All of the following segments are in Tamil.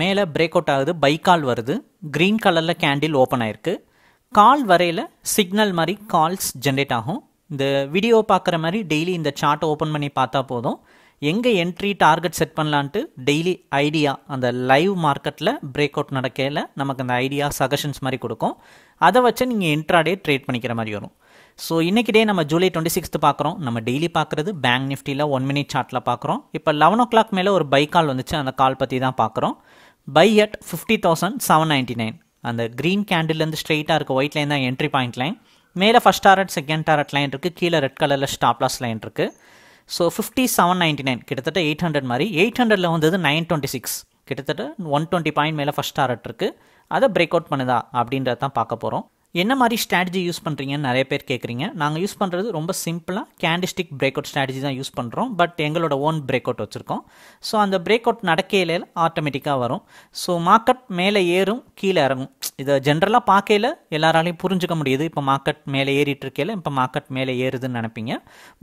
மேலே பிரேக் அவுட் ஆகுது பை கால் வருது க்ரீன் கலரில் கேண்டில் ஓப்பன் ஆயிருக்கு கால் வரையில் சிக்னல் மாதிரி கால்ஸ் ஜென்ரேட் ஆகும் இந்த வீடியோ பார்க்குற மாதிரி டெய்லி இந்த சார்ட்டை ஓப்பன் பண்ணி பார்த்தா போதும் எங்கே என்ட்ரி டார்கெட் செட் பண்ணலான்ட்டு டெய்லி ஐடியா அந்த லைவ் மார்க்கெட்டில் பிரேக் அவுட் நடக்கையில் நமக்கு அந்த ஐடியா சஜஷன்ஸ் மாதிரி கொடுக்கும் அதை வச்சு நீங்கள் இன்ட்ராடே ட்ரேட் பண்ணிக்கிற மாதிரி வரும் ஸோ இன்றைக்கி டே நம்ம ஜூலை டுவெண்ட்டி சிக்ஸ்த்து பார்க்குறோம் நம்ம டெய்லி பார்க்குறது பேங்க் நிஃப்டியில் ஒன் மினிட் சார்ட்டில் பார்க்குறோம் இப்போ லெவன் ஓ கிளாக் மேலே ஒரு பை கால் வந்துச்சு அந்த கால் பற்றி தான் பார்க்குறோம் buy at fifty thousand seven ninety nine அந்த க்ரீன் கேண்டில்லேருந்து ஸ்ட்ரெயிட்டாக இருக்குது ஒயிட் லைன் தான் என்ட்ரி பாயிண்ட் லைன் மேலே first target second target line இருக்குது கீழே ரெட் கலரில் ஸ்டாப்லாஸ் லைன் இருக்குது so fifty seven ninety nine கிட்டத்தட்ட எயிட் ஹண்ட்ரட் மாதிரி எயிட் ஹண்ட்ரடில் வந்தது நைன் டுவெண்ட்டி சிக்ஸ் கிட்டத்தட்ட ஒன் டுவெண்ட்டி பாயிண்ட் மேலே ஃபஸ்ட் டாரட் இருக்குது அதை பிரேக் அவுட் பண்ணுதா அப்படின்றத தான் பார்க்க போகிறோம் என்ன மாதிரி ஸ்ட்ராட்டஜி யூஸ் பண்ணுறீங்கன்னு நிறைய பேர் கேட்குறீங்க நாங்கள் யூஸ் பண்ணுறது ரொம்ப சிம்பிளாக கேண்டிஸ்டிக் பிரேக் அவுட் ஸ்ட்ராட்டஜி தான் யூஸ் பண்ணுறோம் பட் எங்களோட ஓன் பிரேக் அவுட் வச்சுருக்கோம் ஸோ அந்த பிரேக் அவுட் நடக்கையில ஆட்டோமேட்டிக்காக வரும் ஸோ மார்க்கெட் மேலே ஏறும் கீழே இறங்கும் இதை ஜென்ரலாக பார்க்கையில் எல்லாராலையும் புரிஞ்சுக்க முடியுது இப்போ மார்க்கெட் மேலே ஏறிட்டு இருக்கையில் இப்போ மார்க்கெட் மேலே ஏறுதுன்னு நினைப்பீங்க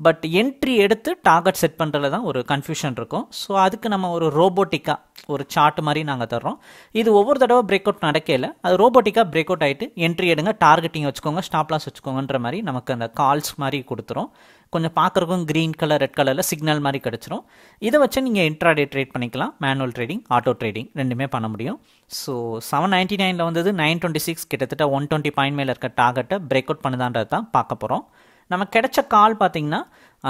பட் என்ட்ரி எடுத்து டார்கெட் செட் பண்ணுறதுல தான் ஒரு கன்ஃபியூஷன் இருக்கும் ஸோ அதுக்கு நம்ம ஒரு ரோபோட்டிக்காக ஒரு சார்ட் மாதிரி நாங்கள் தர்றோம் இது ஒவ்வொரு தடவை பிரேக் அவுட் நடக்கையில் அது ரோபோட்டிக்காக பிரேக் அவுட் ஆகிட்டு என்ட்ரி எடுங்க டார்கெட்டிங் வச்சுக்கோங்க ஸ்டாப்லாஸ் வச்சுக்கோங்கன்ற மாதிரி நமக்கு அந்த கால்ஸ் மாதிரி கொடுத்துரும் கொஞ்சம் பார்க்குறக்கும் க்ரீன் கலர் ரெட் கலரில் சிக்னல் மாதிரி கிடச்சிரும் இதை வச்சு நீங்கள் இன்ட்ராடே ட்ரேட் பண்ணிக்கலாம் மேனுவல் ட்ரேடிங் ஆட்டோ ட்ரேடிங் ரெண்டுமே பண்ண முடியும் ஸோ செவன் நைன்ட்டி நைனில் வந்தது நைன் டுவெண்ட்டி சிக்ஸ் கிட்டத்தட்ட ஒன் டுவெண்ட்டி பாயிண்ட் மேலே இருக்க டார்கெட்டை பிரேக் அவுட் பண்ணுதான்றது தான் பார்க்க போகிறோம் நம்ம கிடைச்ச கால் பார்த்திங்கன்னா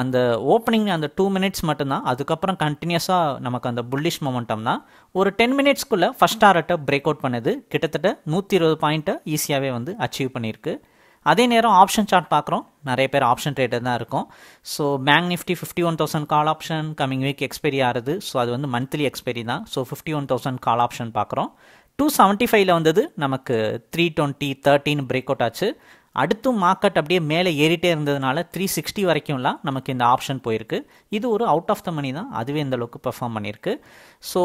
அந்த ஓப்பனிங் அந்த டூ மினிட்ஸ் மட்டும்தான் அதுக்கப்புறம் கண்டினியூஸாக நமக்கு அந்த புல்லிஷ் மொமெண்டம் தான் ஒரு டென் மினிட்ஸ்க்குள்ளே ஃபஸ்ட் டாரட்டை பிரேக் அவுட் பண்ணுது கிட்டத்தட்ட நூற்றி இருபது பாயிண்ட்டை ஈஸியாகவே வந்து அச்சீவ் பண்ணியிருக்கு அதே நேரம் ஆப்ஷன் சார்ட் பார்க்குறோம் நிறைய பேர் ஆப்ஷன் ட்ரேடர் தான் இருக்கும் so bank Nifty fifty one thousand call option coming week expiry ஆகுது ஸோ அது வந்து மந்த்லி எக்ஸ்பெரி தான் so fifty one thousand call option பார்க்குறோம் டூ செவன்ட்டி ஃபைவ்ல வந்தது நமக்கு த்ரீ டுவெண்ட்டி தேர்ட்டின்னு பிரேக் அவுட் ஆச்சு அடுத்தும் மார்க்கெட் அப்படியே மேலே ஏறிட்டே இருந்ததுனால த்ரீ சிக்ஸ்டி வரைக்கும்லாம் நமக்கு இந்த ஆப்ஷன் போயிருக்கு இது ஒரு அவுட் ஆஃப் த மணி தான் அதுவே இந்த அளவுக்கு பெர்ஃபார்ம் பண்ணியிருக்கு ஸோ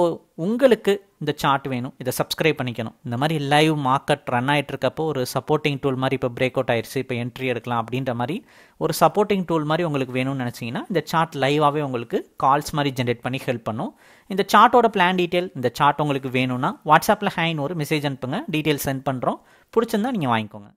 உங்களுக்கு இந்த சார்ட் வேணும் இதை சப்ஸ்கிரைப் பண்ணிக்கணும் இந்த மாதிரி லைவ் மார்க்கெட் ரன் ஆகிட்டு இருக்கப்போ ஒரு சப்போர்ட்டிங் டூல் மாதிரி இப்போ பிரேக் அவுட் ஆயிடுச்சு இப்போ என்ட்ரி எடுக்கலாம் அப்படின்ற மாதிரி ஒரு சப்போர்ட்டிங் டூல் மாதிரி உங்களுக்கு வேணும்னு நினச்சிங்கன்னா இந்த சார்ட் லைவாகவே உங்களுக்கு கால்ஸ் மாதிரி ஜென்ரேட் பண்ணி ஹெல்ப் பண்ணும் இந்த சார்ட்டோட பிளான் டீட்டெயில் இந்த சார்ட் உங்களுக்கு வேணும்னா வாட்ஸ்அப்பில் ஹேன் ஒரு மெசேஜ் அனுப்புங்க டீட்டெயில் சென்ட் பண்ணுறோம் பிடிச்சிருந்தா நீங்கள் வாங்கிக்கோங்க